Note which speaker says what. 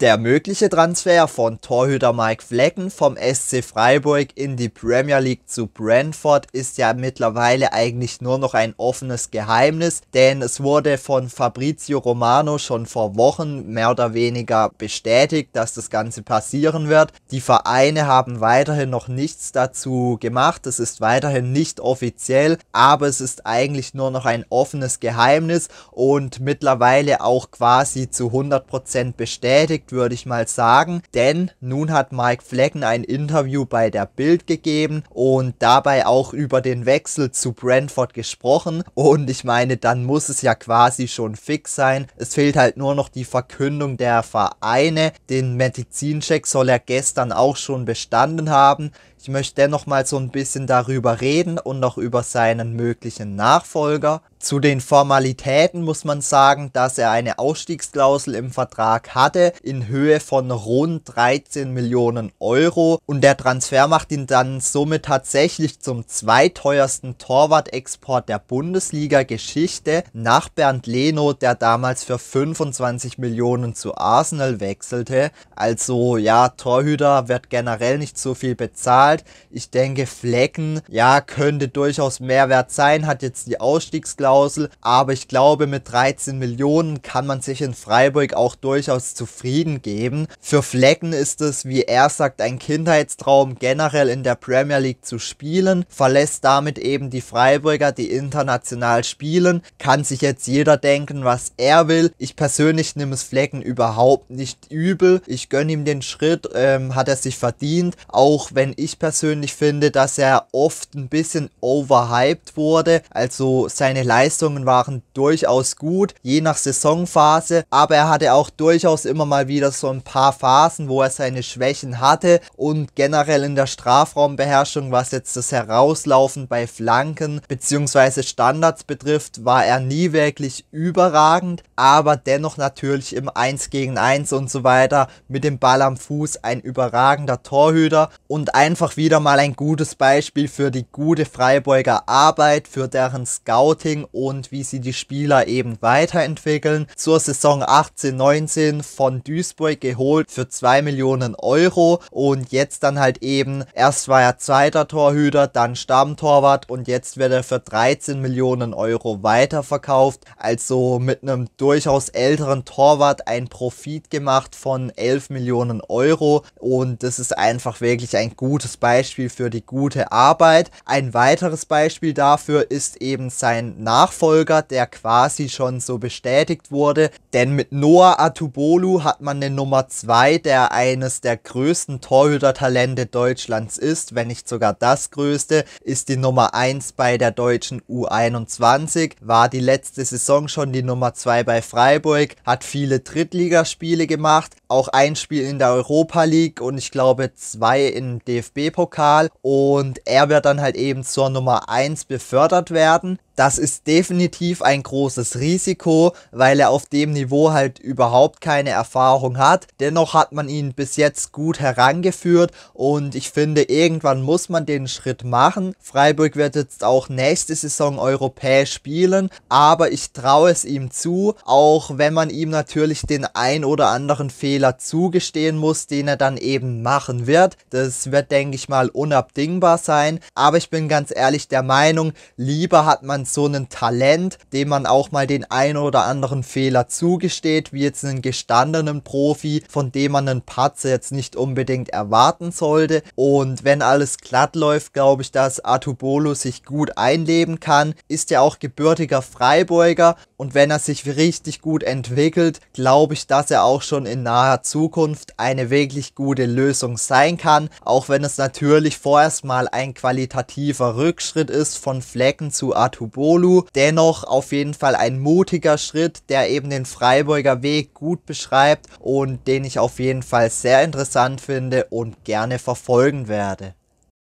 Speaker 1: Der mögliche Transfer von Torhüter Mike Flecken vom SC Freiburg in die Premier League zu Brentford ist ja mittlerweile eigentlich nur noch ein offenes Geheimnis, denn es wurde von Fabrizio Romano schon vor Wochen mehr oder weniger bestätigt, dass das Ganze passieren wird. Die Vereine haben weiterhin noch nichts dazu gemacht, es ist weiterhin nicht offiziell, aber es ist eigentlich nur noch ein offenes Geheimnis und mittlerweile auch quasi zu 100% bestätigt geschenkt, würde ich mal sagen. Denn nun hat Mike Flecken ein Interview bei der Bild gegeben und dabei auch über den Wechsel zu Brentford gesprochen. Und ich meine, dann muss es ja quasi schon fix sein. Es fehlt halt nur noch die Verkündung der Vereine. Den Medizincheck soll er gestern auch schon bestanden haben. Ich möchte dennoch mal so ein bisschen darüber reden und noch über seinen möglichen Nachfolger. Zu den Formalitäten muss man sagen, dass er eine Ausstiegsklausel im Vertrag hatte in Höhe von rund 13 Millionen Euro und der Transfer macht ihn dann somit tatsächlich zum zweiteuersten Torwart-Export der Bundesliga-Geschichte nach Bernd Leno, der damals für 25 Millionen zu Arsenal wechselte. Also ja, Torhüter wird generell nicht so viel bezahlt. Ich denke, Flecken, ja, könnte durchaus Mehrwert sein, hat jetzt die Ausstiegsklausel Ausstiegsklausel, aber ich glaube, mit 13 Millionen kann man sich in Freiburg auch durchaus zufrieden geben. Für Flecken ist es, wie er sagt, ein Kindheitstraum, generell in der Premier League zu spielen, verlässt damit eben die Freiburger, die international spielen, kann sich jetzt jeder denken, was er will. Ich persönlich nehme es Flecken überhaupt nicht übel. Ich gönne ihm den Schritt, ähm, hat er sich verdient, auch wenn ich persönlich finde, dass er oft ein bisschen overhyped wurde, also seine Leistung Leistungen waren durchaus gut, je nach Saisonphase, aber er hatte auch durchaus immer mal wieder so ein paar Phasen, wo er seine Schwächen hatte und generell in der Strafraumbeherrschung, was jetzt das Herauslaufen bei Flanken bzw. Standards betrifft, war er nie wirklich überragend, aber dennoch natürlich im 1 gegen 1 und so weiter mit dem Ball am Fuß ein überragender Torhüter und einfach wieder mal ein gutes Beispiel für die gute Freiburger Arbeit, für deren Scouting und wie sie die Spieler eben weiterentwickeln. Zur Saison 18-19 von Duisburg geholt für 2 Millionen Euro und jetzt dann halt eben, erst war er zweiter Torhüter, dann Stammtorwart und jetzt wird er für 13 Millionen Euro weiterverkauft. Also mit einem durchaus älteren Torwart ein Profit gemacht von 11 Millionen Euro und das ist einfach wirklich ein gutes Beispiel für die gute Arbeit. Ein weiteres Beispiel dafür ist eben sein Name Nachfolger, der quasi schon so bestätigt wurde. Denn mit Noah Atubolu hat man den Nummer 2, der eines der größten Torhütertalente Deutschlands ist, wenn nicht sogar das größte, ist die Nummer 1 bei der deutschen U21, war die letzte Saison schon die Nummer 2 bei Freiburg, hat viele Drittligaspiele gemacht, auch ein Spiel in der Europa League und ich glaube zwei im DFB-Pokal und er wird dann halt eben zur Nummer 1 befördert werden das ist definitiv ein großes Risiko, weil er auf dem Niveau halt überhaupt keine Erfahrung hat. Dennoch hat man ihn bis jetzt gut herangeführt und ich finde, irgendwann muss man den Schritt machen. Freiburg wird jetzt auch nächste Saison europäisch spielen, aber ich traue es ihm zu, auch wenn man ihm natürlich den ein oder anderen Fehler zugestehen muss, den er dann eben machen wird. Das wird, denke ich mal, unabdingbar sein, aber ich bin ganz ehrlich der Meinung, lieber hat man so ein Talent, dem man auch mal den einen oder anderen Fehler zugesteht, wie jetzt einen gestandenen Profi, von dem man einen Patzer jetzt nicht unbedingt erwarten sollte. Und wenn alles glatt läuft, glaube ich, dass Artubolo sich gut einleben kann. Ist ja auch gebürtiger Freiburger und wenn er sich richtig gut entwickelt, glaube ich, dass er auch schon in naher Zukunft eine wirklich gute Lösung sein kann, auch wenn es natürlich vorerst mal ein qualitativer Rückschritt ist von Flecken zu Atubolu. Dennoch auf jeden Fall ein mutiger Schritt, der eben den Freiburger Weg gut beschreibt und den ich auf jeden Fall sehr interessant finde und gerne verfolgen werde.